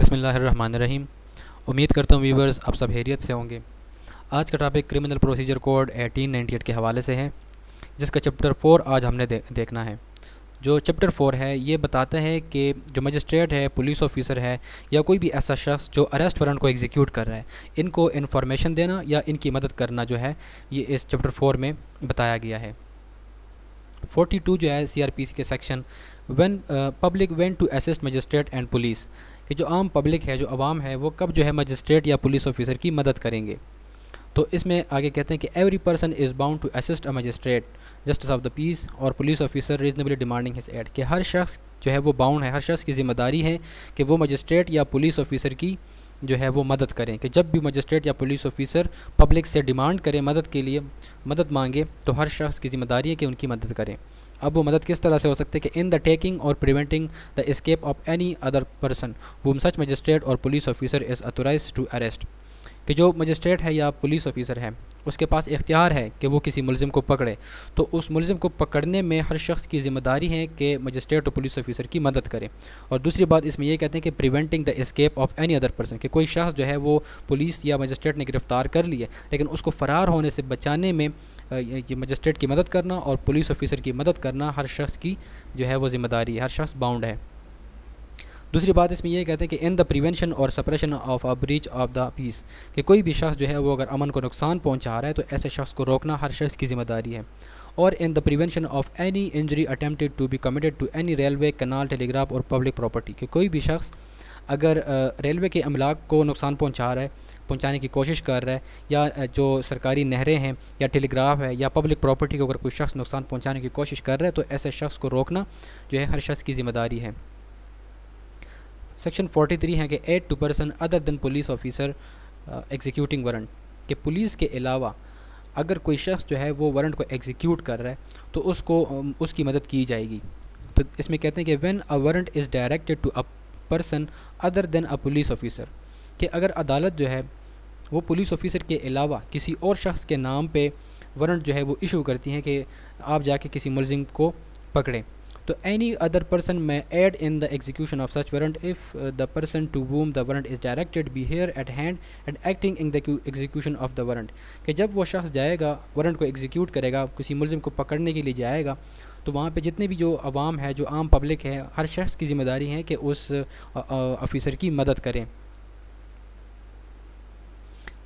बसमीम उम्मीद करता हूँ वीवर्स आप सब हैरियत से होंगे आज का टॉपिक क्रिमिनल प्रोसीजर कोड 1898 के हवाले से है जिसका चैप्टर फोर आज हमने दे, देखना है जो चैप्टर फोर है ये बताता है कि जो मजिस्ट्रेट है पुलिस ऑफिसर है या कोई भी ऐसा शख्स जो अरेस्ट वारंट को एग्जीक्यूट कर रहा है इनको इन्फॉर्मेशन देना या इनकी मदद करना जो है ये इस चैप्टर फोर में बताया गया है 42 जो है सी आर पी सी के section one public went to assist magistrate and police कि जो आम पब्लिक है जो आवाम है वो कब जो है मजिस्ट्रेट या पुलिस ऑफिसर की मदद करेंगे तो इसमें आगे कहते हैं कि every person is bound to assist a magistrate justice of the peace और police officer reasonably demanding his aid कि हर शख्स जो है वो बाउंड है हर शख्स की जिम्मेदारी है कि वो मजिस्ट्रेट या पुलिस ऑफिसर की जो है वो मदद करें कि जब भी मजिस्ट्रेट या पुलिस ऑफिसर पब्लिक से डिमांड करें मदद के लिए मदद मांगे तो हर शख्स की जिम्मेदारी है कि उनकी मदद करें अब वो मदद किस तरह से हो सकती है कि इन द टेकिंग और preventing the escape of any other person whom such magistrate और police officer is authorize to arrest कि जो मजिस्ट्रेट है या पुलिस ऑफिसर है उसके पास इख्तियार है कि वो किसी मुलिम को पकड़े तो उस मुलम को पकड़ने में हर शख्स की जिम्मेदारी है कि मजिस्ट्रेट और पुलिस ऑफिसर की मदद करें और दूसरी बात इसमें यह कहते हैं कि preventing the escape of any other person कि कोई शख्स जो है वो पुलिस या मजिस्ट्रेट ने गिरफ़्तार कर लिया लेकिन उसको फ़रार होने से बचाने में ये मजिस्ट्रेट की मदद करना और पुलिस ऑफिसर की मदद करना हर शख्स की जो है वो जिम्मेदारी है हर शख्स बाउंड है दूसरी बात इसमें यह कहते हैं कि इन द प्रिवेंशन और suppression of a breach of the peace कि कोई भी शख्स जो है वो अगर अमन को नुकसान पहुँचा रहा है तो ऐसे शख्स को रोकना हर शख्स की जिम्मेदारी है और in the prevention of any injury attempted to be committed to any railway canal telegraph और पब्लिक प्रॉपर्टी कि कोई भी शख्स अगर रेलवे के अमलाक को नुकसान पहुँचा रहा है पहुँचाने की कोशिश कर रहा है या जो सरकारी नहरें हैं या टेलीग्राफ है या पब्लिक प्रॉपर्टी को अगर कोई शख्स नुकसान पहुँचाने की कोशिश कर रहा है तो ऐसे शख्स को रोकना जो है हर शख्स की जिम्मेदारी है सेक्शन 43 है कि aid to person other than police officer executing warrant कि पुलिस के अलावा अगर कोई शख्स जो है वो वारंट को एग्जीक्यूट कर रहा है तो उसको um, उसकी मदद की जाएगी तो इसमें कहते हैं कि when a warrant is directed to a person other than a police officer कि अगर अदालत जो है वो पुलिस ऑफिसर के अलावा किसी और शख्स के नाम पे वारंट जो है वो इशू करती हैं कि आप जाके किसी मुलजिम को पकड़ें तो any other person may aid in the execution of such warrant if the person to whom the warrant is directed be here at hand and acting in the execution of the warrant कि जब वो शख्स जाएगा warrant को execute करेगा किसी मुलिम को पकड़ने के लिए जाएगा तो वहाँ पर जितने भी जो आवाम है जो आम पब्लिक है हर शख्स की जिम्मेदारी है कि उस ऑफिसर की मदद करें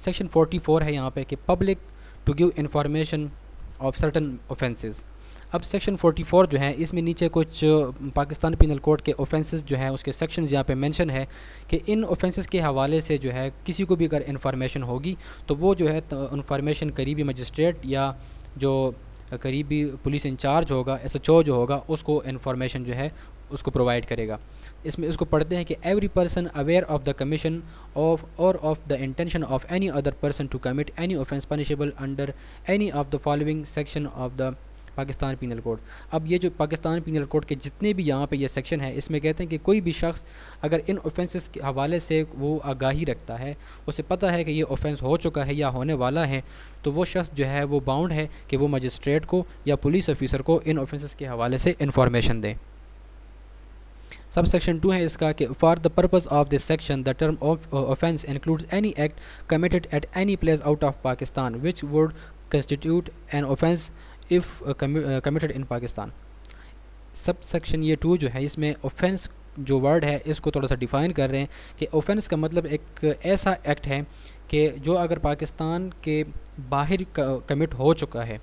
सेक्शन फोर्टी फोर है यहाँ पर कि public to give information of certain offences अब सेक्शन 44 जो है इसमें नीचे कुछ पाकिस्तान पिनल कोड के ऑफेंसेस जो हैं उसके सेक्शंस यहाँ पे मेंशन है कि इन ऑफेंसेस के हवाले से जो है किसी को भी अगर इन्फॉर्मेशन होगी तो वो जो है इन्फॉर्मेशन करीबी मजिस्ट्रेट या जो करीबी पुलिस इंचार्ज होगा एस एच ओ जो होगा उसको इन्फॉर्मेशन जो है उसको प्रोवाइड करेगा इसमें उसको पढ़ते हैं कि every person aware of the commission of और of the intention of any other person to commit any offence punishable under any of the following section of the Pakistan penal code अब ये जो पाकिस्तान पिनल कोड के जितने भी यहाँ पे ये सेक्शन है इसमें कहते हैं कि कोई भी शख्स अगर इन ऑफेंसेस के हवाले से वो आगाही रखता है उसे पता है कि ये ऑफेंस हो चुका है या होने वाला है तो वो शख्स जो है वो बाउंड है कि वो मजिस्ट्रेट को या पुलिस ऑफिसर को इन ऑफेंसेस के हवाले से इंफॉर्मेशन दें सब सेक्शन टू है इसका कि for the purpose of this section the term of offence includes any act committed at any place out of Pakistan which would constitute an offence if committed in Pakistan subsection ये to जो है इसमें offence जो word है इसको थोड़ा सा define कर रहे हैं कि ऑफेंस का मतलब एक uh, ऐसा एक्ट है कि जो अगर पाकिस्तान के बाहर कमिट हो चुका है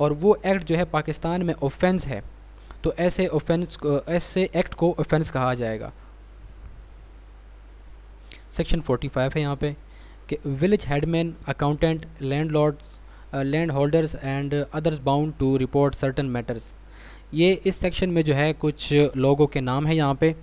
और वो एक्ट जो है पाकिस्तान में ऑफेंस है तो ऐसे ऑफेंस ऐसे एक्ट को ऑफेंस कहा जाएगा सेक्शन 45 है यहाँ पे कि village headman accountant landlords land holders and others bound to report certain matters ये इस सेक्शन में जो है कुछ लोगों के नाम है यहाँ पे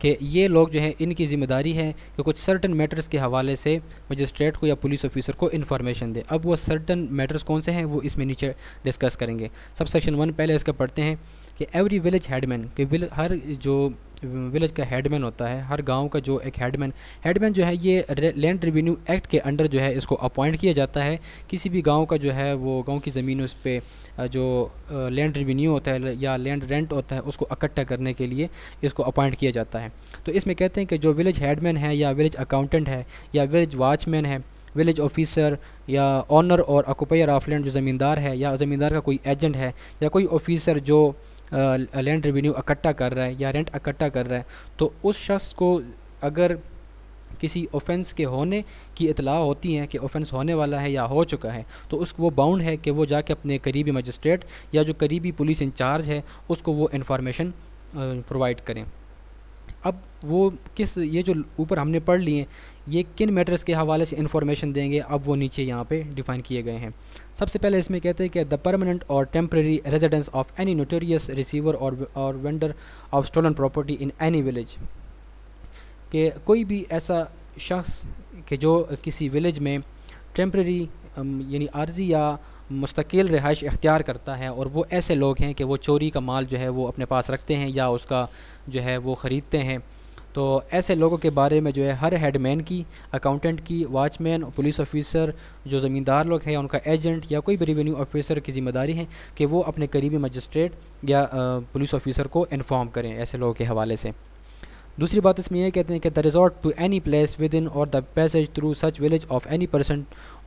कि ये लोग जो है इनकी ज़िम्मेदारी है कि कुछ सर्टन मैटर्स के हवाले से मजिस्ट्रेट को या पुलिस ऑफिसर को इन्फॉर्मेशन दे अब वो सर्टन मैटर्स कौन से हैं वो इसमें नीचे डिस्कस करेंगे सब सेक्शन वन पहले इसका पढ़ते हैं कि एवरी विलेज हेडमैन कि विल हर जो विलेज का हेडमैन होता है हर गांव का जो एक हेडमैन हेडमैन जो है ये लैंड रिवेन्यू एक्ट के अंडर जो है इसको अपॉइंट किया जाता है किसी भी गाँव का जो है वो गाँव की ज़मीन उस पर जो लैंड रिवेन्यू होता है या लैंड रेंट होता है उसको इकट्ठा करने के लिए इसको अपॉइंट किया जाता है तो इसमें कहते हैं कि जो विलेज हेडमैन है या विलेज अकाउंटेंट है या विलेज वाचमैन है विलेज ऑफिसर या owner or occupier of land जो ज़मींदार है या ज़मींदार का कोई एजेंट है या कोई ऑफिसर जो लैंड रेवेन्यू इकट्ठा कर रहा है या रेंट इकट्ठा कर रहा है तो उस शख्स को अगर किसी ऑफेंस के होने की इतला होती हैं कि ऑफेंस होने वाला है या हो चुका है तो उसको वो बाउंड है कि वो जाके अपने करीबी मजिस्ट्रेट या जो करीबी पुलिस इंचार्ज है उसको वो इन्फॉर्मेशन प्रोवाइड करें अब वो किस ये जो ऊपर हमने पढ़ लिए ये किन मैटर्स के हवाले से इंफॉर्मेशन देंगे अब वो नीचे यहाँ पे डिफाइन किए गए हैं सबसे पहले इसमें कहते हैं कि the permanent or temporary residence of any notorious receiver or or vendor of stolen property in any village के कोई भी ऐसा शख्स कि जो किसी विलेज में टेम्प्रेरी यानी आर्जी या मुस्तकिल रिहाइश अख्तियार करता है और वो ऐसे लोग हैं कि वो चोरी का माल जो है वो अपने पास रखते हैं या उसका जो है वो ख़रीदते हैं तो ऐसे लोगों के बारे में जो है हर हेडमैन की अकाउंटेंट की वॉचमैन पुलिस ऑफिसर जो ज़मींदार लोग हैं उनका एजेंट या कोई भी रेवेन्यू ऑफिसर की ज़िम्मेदारी है कि वो अपने करीबी मजिस्ट्रेट या पुलिस ऑफिसर को इन्फॉर्म करें ऐसे लोगों के हवाले से दूसरी बात इसमें यह कहते हैं कि the resort to any place within or the passage through such village of any person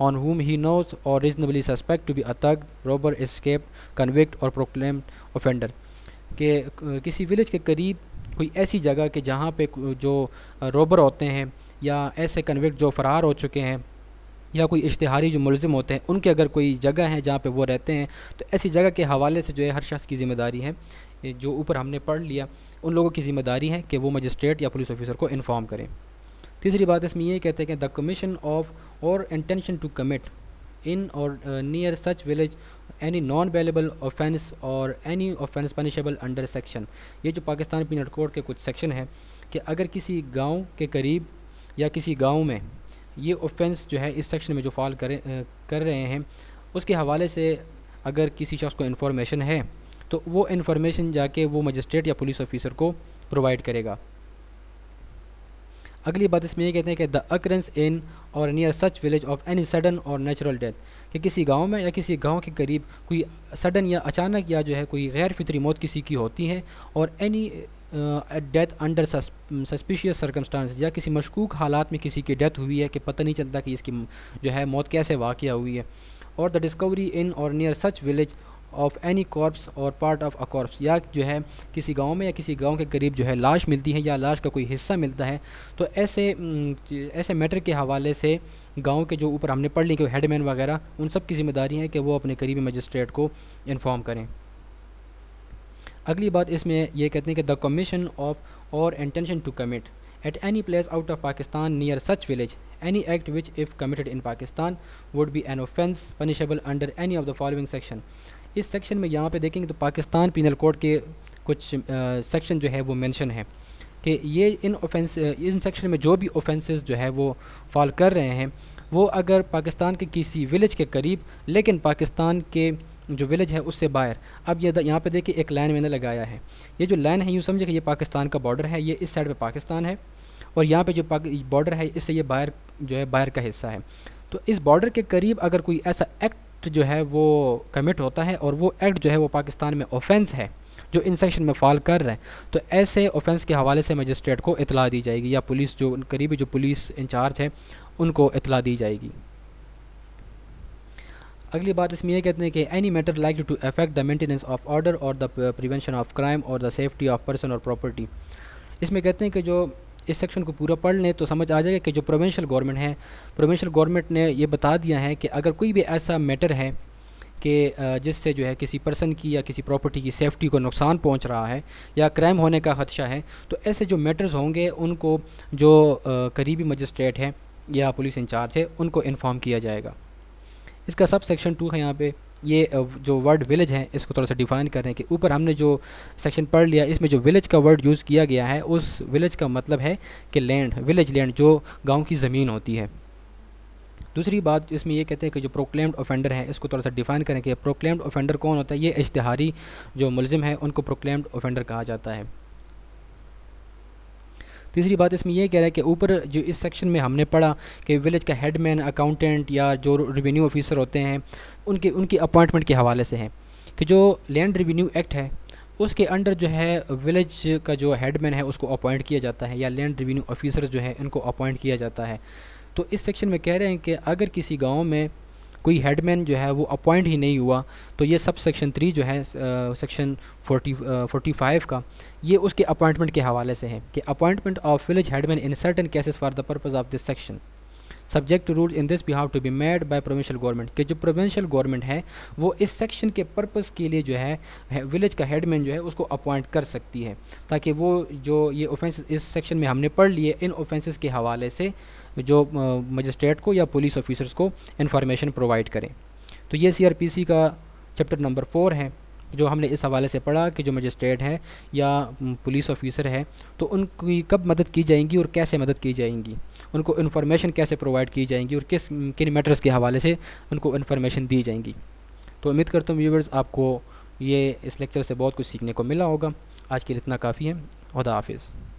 on whom he knows or reasonably suspect to be a thug robber escape convict or proclaim offender के किसी village के करीब कोई ऐसी जगह के जहाँ पे जो रॉबर होते हैं या ऐसे कन्विक्ट जो फ़रार हो चुके हैं या कोई इश्तहारी जो मुलजिम होते हैं उनके अगर कोई जगह है जहाँ पर वो रहते हैं तो ऐसी जगह के हवाले से जो है हर शख्स की ज़िम्मेदारी है जो ऊपर हमने पढ़ लिया उन लोगों की ज़िम्मेदारी है कि वो मजिस्ट्रेट या पुलिस ऑफिसर को इन्फॉर्म करें तीसरी बात इसमें ये कहते हैं कि the commission of or intention to commit in or near such village any non bailable offence or any offence punishable under section ये जो पाकिस्तान पीनट कोड के कुछ सेक्शन है कि अगर किसी गांव के करीब या किसी गांव में ये ऑफेंस जो है इस सेक्शन में जो फाल करें कर रहे हैं उसके हवाले से अगर किसी शख्स को इन्फॉर्मेशन है तो वो इन्फॉर्मेशन जाके वो मजिस्ट्रेट या पुलिस ऑफिसर को प्रोवाइड करेगा अगली बात इसमें ये कहते हैं कि the occurrence in or near such village of any sudden or natural death कि किसी गांव में या किसी गांव के करीब कोई सडन या अचानक या जो है कोई गैर फितरी मौत किसी की होती है or any death under suspicious circumstances या किसी मशकूक हालात में किसी की डेथ हुई है कि पता नहीं चलता कि इसकी जो है मौत कैसे वाक़ हुई है और the discovery in or near such village of any corpse or part of a corpse या जो है किसी गांव में या किसी गांव के करीब जो है लाश मिलती है या लाश का कोई हिस्सा मिलता है तो ऐसे mm, ऐसे मैटर के हवाले से गांव के जो ऊपर हमने पढ़ ली कि हेडमैन वगैरह उन सब की जिम्मेदारी है कि वो अपने करीबी मजिस्ट्रेट को इन्फॉर्म करें अगली बात इसमें यह कहते हैं कि the commission of or intention to commit at any place out of Pakistan near such village any act which if committed in Pakistan would be an offence punishable under any of the following section इस section में यहाँ पे देखेंगे तो Pakistan penal code के कुछ section जो है वो मैंशन है कि ये इन ऑफेंस इन सेक्शन में जो भी ऑफेंसेस जो है वो फॉल कर रहे हैं वो अगर पाकिस्तान के किसी विलेज के करीब लेकिन पाकिस्तान के जो विलेज है उससे बाहर अब ये यहाँ पे देखिए एक लाइन मैंने लगाया है ये जो लाइन है यूँ समझे कि ये पाकिस्तान का बॉर्डर है ये इस साइड पे पाकिस्तान है और यहाँ पे जो बॉर्डर है इससे ये बाहर जो है बाहर का हिस्सा है तो इस बॉर्डर के करीब अगर कोई ऐसा एक्ट जो है वो कमिट होता है और वो एक्ट जो है वो पाकिस्तान में ऑफेंस है जो इन सेक्शन में फॉल कर रहे हैं तो ऐसे ऑफेंस के हवाले से मजिस्ट्रेट को इतला दी जाएगी या पुलिस जो करीबी जो पुलिस इंचार्ज है उनको इतला दी जाएगी अगली बात इसमें यह कहते हैं कि any matter like to affect the maintenance of order or the prevention of crime or the safety of person or property इसमें कहते हैं कि जो इस सेक्शन को पूरा पढ़ लें तो समझ आ जाएगा कि जो प्रोवेंशल गवर्नमेंट है प्रोवेंशल गवर्नमेंट ने यह बता दिया है कि अगर कोई भी ऐसा मैटर है कि जिससे जो है किसी पर्सन की या किसी प्रॉपर्टी की सेफ्टी को नुकसान पहुंच रहा है या क्राइम होने का खदशा है तो ऐसे जो मैटर्स होंगे उनको जो करीबी मजिस्ट्रेट हैं या पुलिस इंचार्ज है उनको इन्फॉर्म किया जाएगा इसका सब सेक्शन टू है यहाँ पे ये जो वर्ड विलेज है इसको थोड़ा सा डिफाइन हैं कि ऊपर हमने जो सेक्शन पढ़ लिया इसमें जो विलेज का वर्ड यूज़ किया गया है उस विलेज का मतलब है कि लैंड विलेज लैंड जो गाँव की ज़मीन होती है दूसरी बात इसमें ये कहते हैं कि जो प्रोक्लेम्ड ऑफेंडर है इसको थोड़ा सा डिफाइन करें कि प्रोक्लेम्ड ऑफेंडर कौन होता है ये इश्तहारी जो मुलजिम है उनको प्रोक्लेम्ड ऑफेंडर कहा जाता है तीसरी बात इसमें यह कह रहा है कि ऊपर जो इस सेक्शन में हमने पढ़ा कि विलेज का हेडमैन अकाउंटेंट या जो रेवेन्यू ऑफिसर होते हैं उनके उनकी अपॉइंटमेंट के हवाले से है कि जो लैंड रेवेन्यू एक्ट है उसके अंडर जो है विलेज का जो हेडमैन है उसको अपॉइंट किया जाता है या लैंड रेवेन्यू ऑफिसर जो है उनको अपॉइंट किया जाता है तो इस सेक्शन में कह रहे हैं कि अगर किसी गाँव में कोई हेडमैन जो है वो अपॉइंट ही नहीं हुआ तो ये सब सेक्शन थ्री जो है सेक्शन फोर्टी फोर्टी फाइव का ये उसके अपॉइंटमेंट के हवाले से है कि appointment of village headman in certain cases for the purpose of this section subject rule in this behalf to be made by provincial government कि जो प्रोविंशियल गवर्नमेंट है वो इस सेक्शन के पर्पस के लिए जो है विलेज का हेडमैन जो है उसको अपॉइंट कर सकती है ताकि वो जो ये ऑफेंस इस सेक्शन में हमने पढ़ लिए इन ऑफेंसेस के हवाले से जो मजिस्ट्रेट को या पुलिस ऑफिसर्स को इन्फॉर्मेशन प्रोवाइड करें तो ये सी का चैप्टर नंबर फोर है जो हमने इस हवाले से पढ़ा कि जो मजिस्ट्रेट हैं या पुलिस ऑफिसर हैं तो उनकी कब मदद की जाएगी और कैसे मदद की जाएंगी उनको इन्फॉर्मेशन कैसे प्रोवाइड की जाएगी और किस किन मैटर्स के हवाले से उनको इन्फॉर्मेशन दी जाएंगी तो उम्मीद करता हूँ व्यूवर्स आपको ये इस लेक्चर से बहुत कुछ सीखने को मिला होगा आज के लिए इतना काफ़ी है खुदा हाफिज़